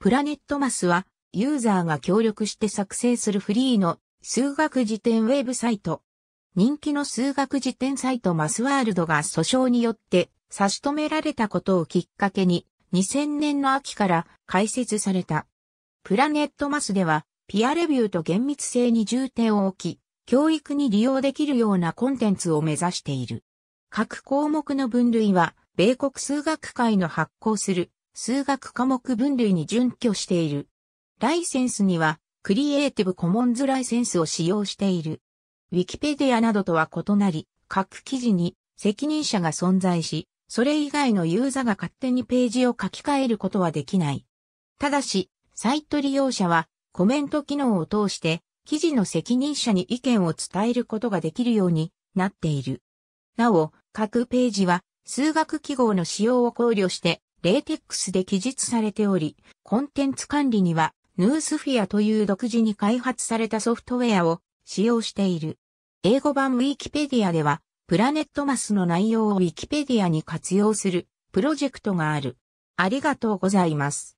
プラネットマスは、ユーザーが協力して作成するフリーの数学辞典ウェブサイト。人気の数学辞典サイトマスワールドが訴訟によって差し止められたことをきっかけに、2000年の秋から開設された。プラネットマスでは、ピアレビューと厳密性に重点を置き、教育に利用できるようなコンテンツを目指している。各項目の分類は、米国数学会の発行する数学科目分類に準拠している。ライセンスには、クリエイティブコモンズライセンスを使用している。ウィキペディアなどとは異なり、各記事に責任者が存在し、それ以外のユーザーが勝手にページを書き換えることはできない。ただし、サイト利用者はコメント機能を通して記事の責任者に意見を伝えることができるようになっている。なお、各ページは数学記号の使用を考慮してレーテックスで記述されており、コンテンツ管理には、ヌースフィアという独自に開発されたソフトウェアを使用している。英語版ウィキペディアでは、プラネットマスの内容をウィキペディアに活用するプロジェクトがある。ありがとうございます。